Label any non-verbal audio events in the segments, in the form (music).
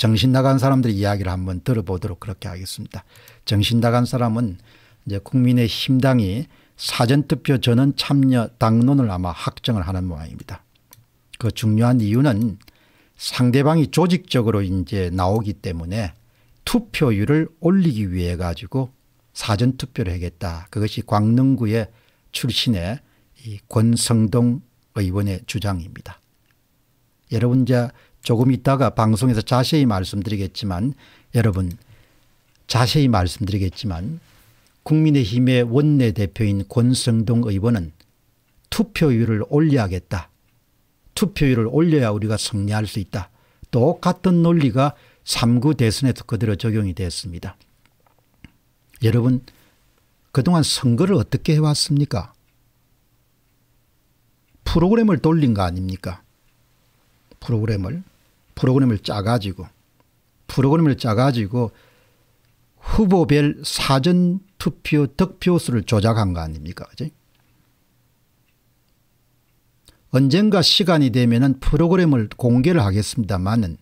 정신 나간 사람들의 이야기를 한번 들어보도록 그렇게 하겠습니다. 정신 나간 사람은 이제 국민의 힘당이 사전투표 전원 참여 당론을 아마 확정을 하는 모양입니다. 그 중요한 이유는 상대방이 조직적으로 이제 나오기 때문에 투표율을 올리기 위해 가지고 사전투표를 하겠다. 그것이 광릉구의 출신의 권성동 의원의 주장입니다. 여러분 이제 조금 있다가 방송에서 자세히 말씀드리겠지만 여러분 자세히 말씀드리겠지만 국민의힘의 원내대표인 권성동 의원은 투표율을 올려야겠다. 투표율을 올려야 우리가 승리할 수 있다. 똑같은 논리가 3구 대선에도 그대로 적용이 되었습니다. 여러분 그동안 선거를 어떻게 해왔습니까? 프로그램을 돌린 거 아닙니까? 프로그램을 프로그램을 짜가지고 프로그램을 짜가지고 후보별 사전 투표 득표수를 조작한 거 아닙니까? 그지? 언젠가 시간이 되면은 프로그램을 공개를 하겠습니다만은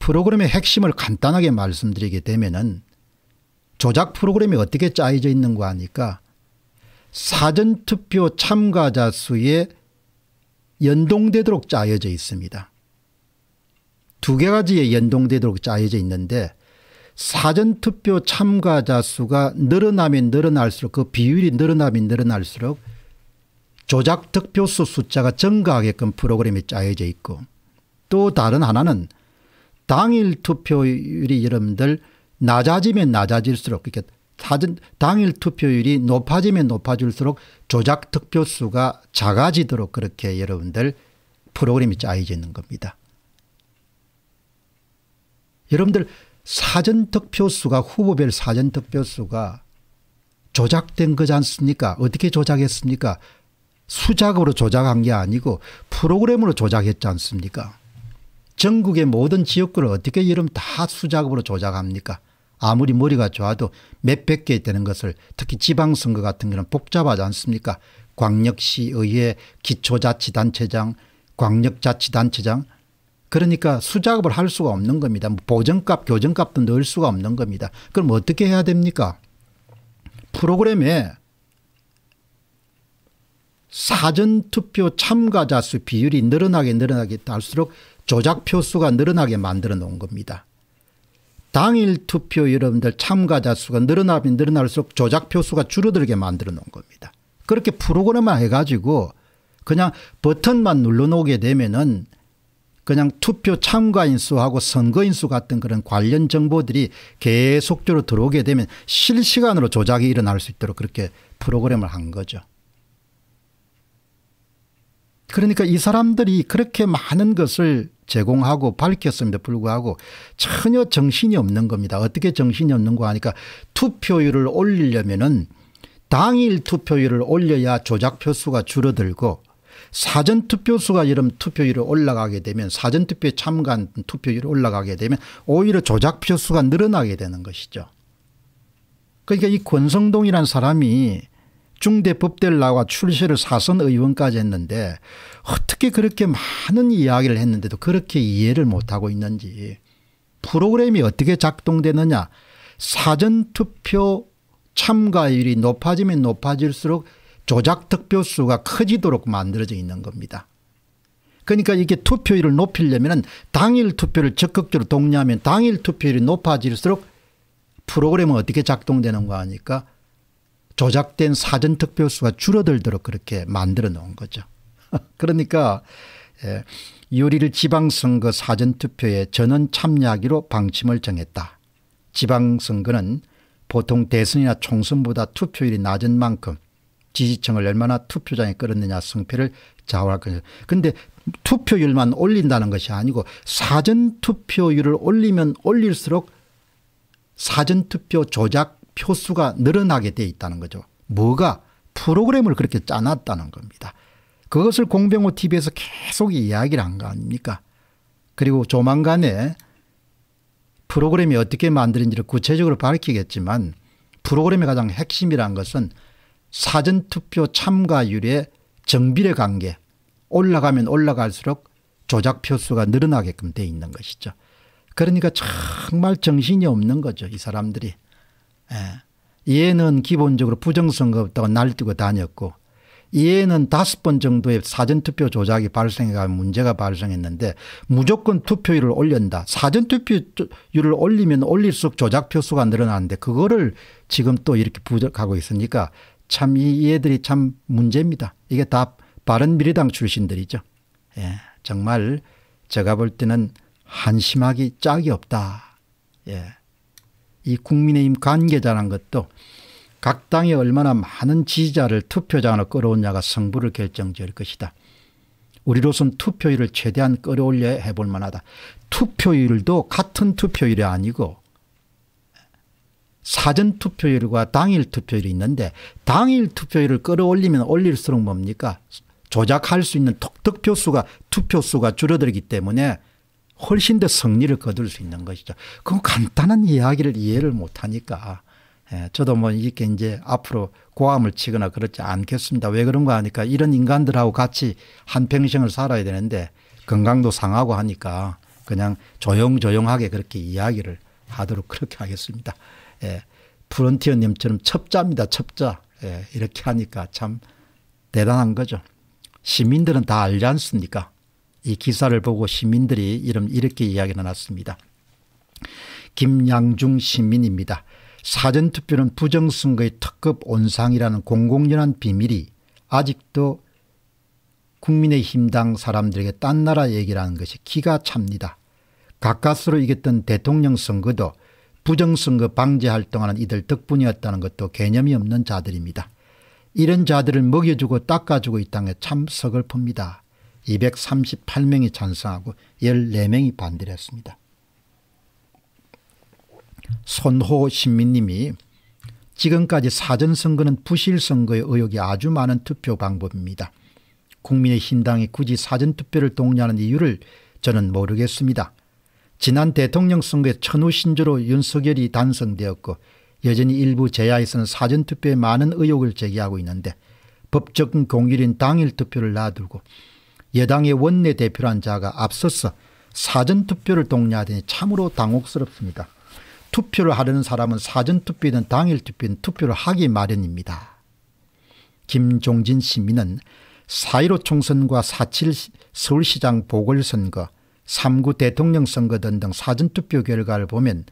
프로그램의 핵심을 간단하게 말씀드리게 되면은 조작 프로그램이 어떻게 짜여져 있는 거 아니까 사전투표 참가자 수의 연동되도록 짜여져 있습니다. 두 가지에 연동되도록 짜여져 있는데 사전투표 참가자 수가 늘어나면 늘어날수록 그 비율이 늘어나면 늘어날수록 조작 득표수 숫자가 증가하게끔 프로그램이 짜여져 있고 또 다른 하나는 당일 투표율이 여러분들 낮아지면 낮아질수록 이렇게 사전 당일 투표율이 높아지면 높아질수록 조작 득표수가 작아지도록 그렇게 여러분들 프로그램이 짜여져 있는 겁니다. 여러분들 사전 득표수가 후보별 사전 득표수가 조작된 거지 않습니까? 어떻게 조작했습니까? 수작으로 조작한 게 아니고 프로그램으로 조작했지 않습니까? 전국의 모든 지역구를 어떻게 이름 다 수작으로 조작합니까? 아무리 머리가 좋아도 몇백 개 되는 것을 특히 지방선거 같은 경우는 복잡하지 않습니까 광역시의회 기초자치단체장 광역자치단체장 그러니까 수작업을 할 수가 없는 겁니다. 뭐 보정값 교정값도 넣을 수가 없는 겁니다. 그럼 어떻게 해야 됩니까 프로그램에 사전투표 참가자 수 비율이 늘어나게 늘어나게 할수록 조작표수가 늘어나게 만들어 놓은 겁니다. 당일 투표 여러분들 참가자 수가 늘어나면 늘어날수록 조작표 수가 줄어들게 만들어 놓은 겁니다. 그렇게 프로그램을 해가지고 그냥 버튼만 눌러놓게 되면은 그냥 투표 참가인 수하고 선거인 수 같은 그런 관련 정보들이 계속적으로 들어오게 되면 실시간으로 조작이 일어날 수 있도록 그렇게 프로그램을 한 거죠. 그러니까 이 사람들이 그렇게 많은 것을 제공하고 밝혔음에도 불구하고 전혀 정신이 없는 겁니다. 어떻게 정신이 없는 거 하니까 투표율을 올리려면은 당일 투표율을 올려야 조작 표수가 줄어들고 사전 투표수가 이런 투표율이 올라가게 되면 사전 투표에 참가한 투표율이 올라가게 되면 오히려 조작 표수가 늘어나게 되는 것이죠. 그러니까 이 권성동이라는 사람이 중대법대를나와 출세를 사선 의원까지 했는데 어떻게 그렇게 많은 이야기를 했는데도 그렇게 이해를 못하고 있는지 프로그램이 어떻게 작동되느냐 사전투표 참가율이 높아지면 높아질수록 조작득표수가 커지도록 만들어져 있는 겁니다. 그러니까 이게 투표율을 높이려면 당일 투표를 적극적으로 독려하면 당일 투표율이 높아질수록 프로그램은 어떻게 작동되는 거 아니까 조작된 사전 득표수가 줄어들도록 그렇게 만들어 놓은 거죠. (laughs) 그러니까 예, 유리를 지방선거 사전투표에 전원 참여하기로 방침을 정했다. 지방선거는 보통 대선이나 총선보다 투표율이 낮은 만큼 지지층을 얼마나 투표장에 끌었느냐 승패를 좌우할 것이다. 그런데 투표율만 올린다는 것이 아니고 사전투표율을 올리면 올릴수록 사전투표 조작 표수가 늘어나게 돼 있다는 거죠. 뭐가 프로그램을 그렇게 짜놨다는 겁니다. 그것을 공병호 TV에서 계속 이야기를 한 거 아닙니까? 그리고 조만간에 프로그램이 어떻게 만드는지를 구체적으로 밝히겠지만 프로그램의 가장 핵심이란 것은 사전투표 참가율의 정비례 관계 올라가면 올라갈수록 조작표수가 늘어나게끔 돼 있는 것이죠. 그러니까 정말 정신이 없는 거죠. 이 사람들이. 예. 얘는 기본적으로 부정선거 없다고 날뛰고 다녔고 얘는 다섯 번 정도의 사전투표 조작이 발생해가 문제가 발생했는데 무조건 투표율을 올린다. 사전투표율을 올리면 올릴수록 조작표수가 늘어나는데 그거를 지금 또 이렇게 부족하고 있으니까 참이 얘들이 참 문제입니다. 이게 다 바른미래당 출신들이죠. 예, 정말 제가 볼 때는 한심하기 짝이 없다. 예. 이 국민의힘 관계자란 것도 각 당이 얼마나 많은 지지자를 투표장으로 끌어오냐가 승부를 결정지을 것이다. 우리로선 투표율을 최대한 끌어올려 해볼 만하다. 투표율도 같은 투표율이 아니고 사전 투표율과 당일 투표율이 있는데 당일 투표율을 끌어올리면 올릴수록 뭡니까 조작할 수 있는 톡득표수가 투표수가 줄어들기 때문에 훨씬 더승리를 거둘 수 있는 것이죠. 그 간단한 이야기를 이해를 못하니까 예, 저도 뭐 이렇게 이제 앞으로 고함을 치거나 그렇지 않겠습니다. 왜 그런가 하니까 이런 인간들하고 같이 한평생을 살아야 되는데 건강도 상하고 하니까 그냥 조용조용하게 그렇게 이야기를 하도록 그렇게 하겠습니다. 예, 프론티어님처럼 첩자입니다. 첩자. 예, 이렇게 하니까 참 대단한 거죠. 시민들은 다 알지 않습니까? 이 기사를 보고 시민들이 이름 이렇게 이야기 나눴습니다. 김양중 시민입니다. 사전투표는 부정선거의 특급 온상이라는 공공연한 비밀이 아직도 국민의힘당 사람들에게 딴 나라 얘기라는 것이 기가 찹니다. 가까스로 이겼던 대통령 선거도 부정선거 방제 활동하는 이들 덕분이었다는 것도 개념이 없는 자들입니다. 이런 자들을 먹여주고 닦아주고 있다는 게 참 서글픕니다. 238명이 찬성하고 14명이 반대를 했습니다. 손호 신민님이 지금까지 사전선거는 부실선거의 의혹이 아주 많은 투표 방법입니다. 국민의힘당이 굳이 사전투표를 독려하는 이유를 저는 모르겠습니다. 지난 대통령 선거에 천우신조로 윤석열이 단성되었고 여전히 일부 제야에서는 사전투표에 많은 의혹을 제기하고 있는데 법적 공휴인 당일 투표를 놔두고 여당의 원내대표란 자가 앞서서 사전투표를 독려하되니 참으로 당혹스럽습니다. 투표를 하려는 사람은 사전투표든 당일투표든 투표를 하기 마련입니다. 김종진 시민은 4.15 총선과 4.7 서울시장 보궐선거 3구 대통령 선거 등등 사전투표 결과를 보면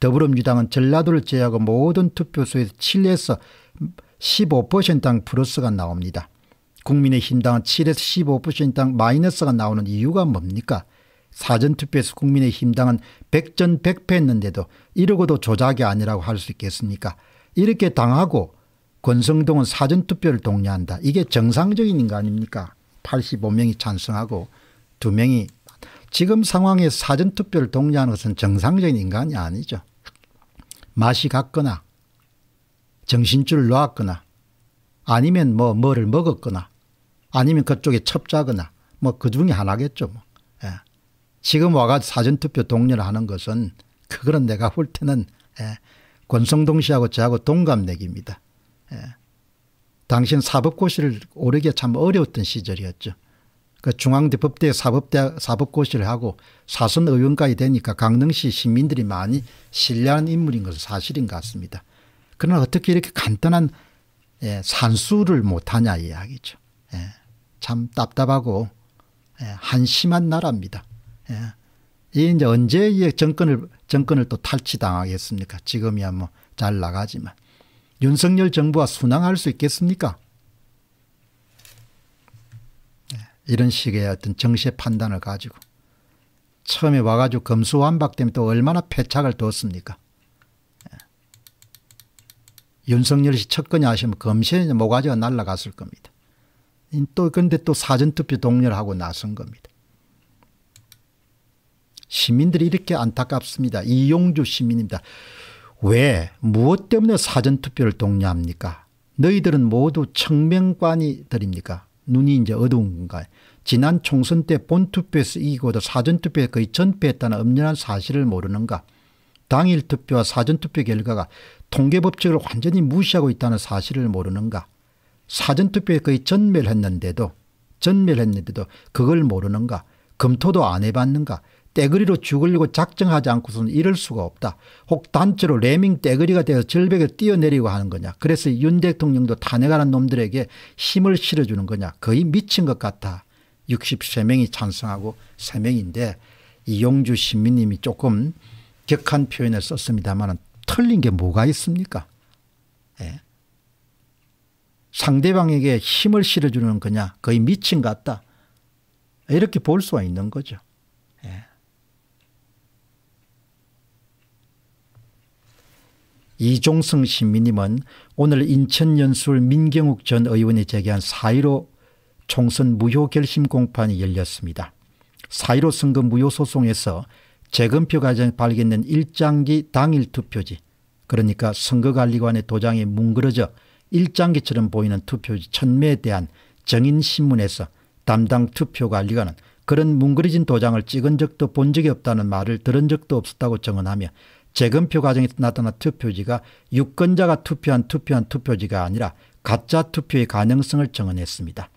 더불어민주당은 전라도를 제외하고 모든 투표소에서 7에서 15%당 플러스가 나옵니다. 국민의힘당은 7에서 15%당 마이너스가 나오는 이유가 뭡니까? 사전투표에서 국민의힘당은 100전 100패 했는데도 이러고도 조작이 아니라고 할 수 있겠습니까? 이렇게 당하고 권성동은 사전투표를 독려한다. 이게 정상적인 인간입니까? 85명이 찬성하고 2명이 지금 상황에 사전투표를 독려하는 것은 정상적인 인간이 아니죠. 맛이 갔거나 정신줄을 놓았거나 아니면 뭐 뭐를 먹었거나 아니면 그쪽에 첩자거나 뭐 그 중에 하나겠죠. 뭐. 예. 지금 와가지고 사전투표 동료를 하는 것은 그거는 내가 볼 때는 예. 권성동 씨하고 저하고 동갑내기입니다. 예. 당신 사법고시를 오르기가 참 어려웠던 시절이었죠. 그 중앙대법대 사법대 사법고시를 하고 사선 의원까지 되니까 강릉시 시민들이 많이 신뢰하는 인물인 것은 사실인 것 같습니다. 그러나 어떻게 이렇게 간단한 예, 산수를 못하냐 이야기죠. 예. 참 답답하고 예, 한심한 나라입니다. 예. 이 이제 언제 이 정권을 정권을 또 탈취당하겠습니까? 지금이야 뭐 잘 나가지만 윤석열 정부와 순항할 수 있겠습니까? 예, 이런 식의 어떤 정세 판단을 가지고 처음에 와가지고 검수완박 때문에 또 얼마나 패착을 뒀습니까? 윤석열이 첫 건이 하시면 검시에 모가지가 날라갔을 겁니다. 또 그런데 또 사전투표 독려를 하고 나선 겁니다. 시민들이 이렇게 안타깝습니다. 이용주 시민입니다. 왜 무엇 때문에 사전투표를 독려합니까? 너희들은 모두 청명관이들입니까? 눈이 이제 어두운 건가요? 지난 총선 때 본투표에서 이기고도 사전투표에 거의 전패했다는 엄연한 사실을 모르는가? 당일 투표와 사전투표 결과가 통계법칙을 완전히 무시하고 있다는 사실을 모르는가? 사전투표에 거의 전멸했는데도 전멸했는데도 그걸 모르는가 검토도 안 해봤는가 떼거리로 죽으려고 작정하지 않고서는 이럴 수가 없다. 혹 단체로 레밍 떼거리가 되어 절벽에 뛰어내리고 하는 거냐. 그래서 윤 대통령도 탄핵하는 놈들에게 힘을 실어주는 거냐. 거의 미친 것 같아. 63명이 찬성하고 3명인데 이용주 시민님이 조금 격한 표현을 썼습니다만 틀린 게 뭐가 있습니까? 예. 상대방에게 힘을 실어주는 거냐 거의 미친 같다. 이렇게 볼 수가 있는 거죠. 예. 이종성 시민님은 오늘 인천연술 민경욱 전 의원이 제기한 사1로 총선 무효 결심 공판이 열렸습니다. 사1로 선거 무효 소송에서 재검표 과정 발견된 일장기 당일 투표지 그러니까 선거관리관의 도장이 뭉그러져 일장기처럼 보이는 투표지 천매에 대한 정인신문에서 담당 투표관리관은 그런 뭉그러진 도장을 찍은 적도 본 적이 없다는 말을 들은 적도 없었다고 증언하며 재검표 과정에 서 나타난 투표지가 유권자가 투표한 투표한 투표지가 아니라 가짜 투표의 가능성을 증언했습니다.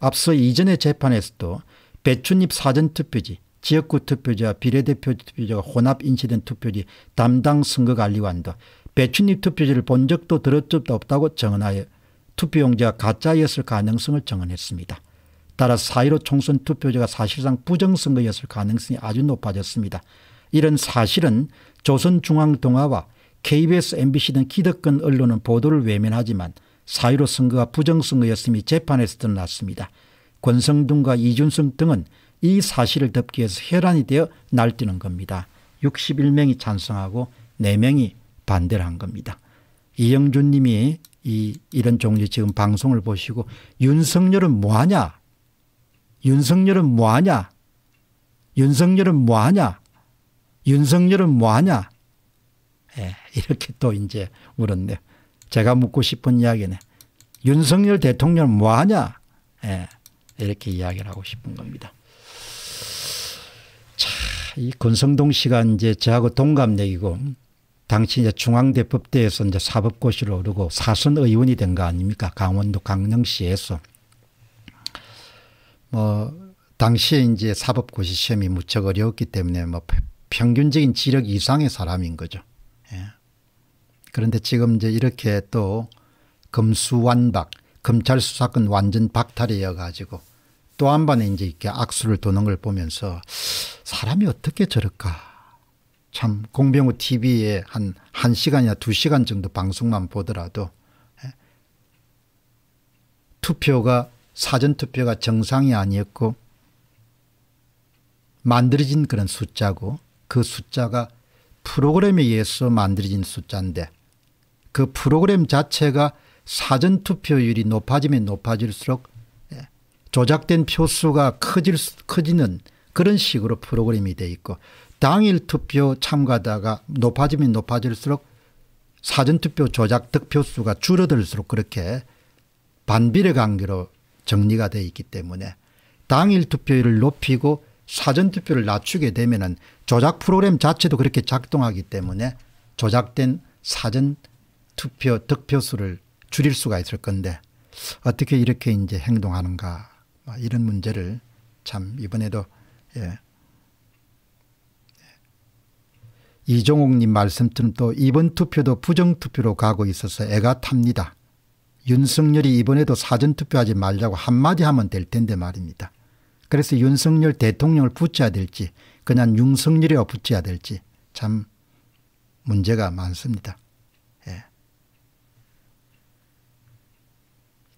앞서 이전의 재판에서도 배춧잎 사전투표지, 지역구 투표지와 비례대표 투표지가 혼합 인쇄된 투표지 담당 선거관리관도 배춧잎 투표지를 본 적도 들었 적도 없다고 증언하여 투표용지가 가짜였을 가능성을 증언했습니다. 따라서 4.15 총선 투표지가 사실상 부정선거였을 가능성이 아주 높아졌습니다. 이런 사실은 조선중앙동아와 KBS MBC 등 기득권 언론은 보도를 외면하지만 4.15 선거가 부정선거였음이 재판에서 드러났습니다. 권성동과 이준성 등은 이 사실을 덮기 위해서 혈안이 되어 날뛰는 겁니다. 61명이 찬성하고 4명이 반대를 한 겁니다. 이영준 님이 이 이런 종류 지금 방송을 보시고 윤석열은 뭐하냐 윤석열은 뭐하냐 윤석열은 뭐하냐 윤석열은 뭐하냐 예, 이렇게 또 이제 물었네요. 제가 묻고 싶은 이야기는 윤석열 대통령 뭐하냐 예, 이렇게 이야기를 하고 싶은 겁니다. 자, 이 권성동 씨가 이제 저하고 동갑내기고 당시 이제 중앙대법대에서 이제 사법고시를 오르고 사선 의원이 된 거 아닙니까? 강원도 강릉시에서. 뭐, 당시에 이제 사법고시 시험이 무척 어려웠기 때문에 뭐 평균적인 지력 이상의 사람인 거죠. 예. 그런데 지금 이제 이렇게 또 검수완박, 검찰 수사권 완전 박탈이어 가지고 또 한 번에 이제 이렇게 악수를 도는 걸 보면서 사람이 어떻게 저럴까 참 공병호 TV에 한 1시간이나 2시간 정도 방송만 보더라도 예, 투표가 사전투표가 정상이 아니었고 만들어진 그런 숫자고 그 숫자가 프로그램에 의해서 만들어진 숫자인데 그 프로그램 자체가 사전투표율이 높아지면 높아질수록 예, 조작된 표수가 커질, 커지는 그런 식으로 프로그램이 돼 있고 당일 투표 참가자가 높아지면 높아질수록 사전투표 조작 득표수가 줄어들수록 그렇게 반비례 관계로 정리가 되어 있기 때문에 당일 투표율을 높이고 사전투표를 낮추게 되면 은 조작 프로그램 자체도 그렇게 작동하기 때문에 조작된 사전투표 득표수를 줄일 수가 있을 건데 어떻게 이렇게 이제 행동하는가 뭐 이런 문제를 참 이번에도 예. 이종욱님 말씀처럼 또 이번 투표도 부정투표로 가고 있어서 애가 탑니다. 윤석열이 이번에도 사전투표하지 말라고 한마디 하면 될 텐데 말입니다. 그래서 윤석열 대통령을 붙여야 될지 그냥 윤석열이 붙여야 될지 참 문제가 많습니다. 예.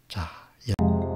자. 예.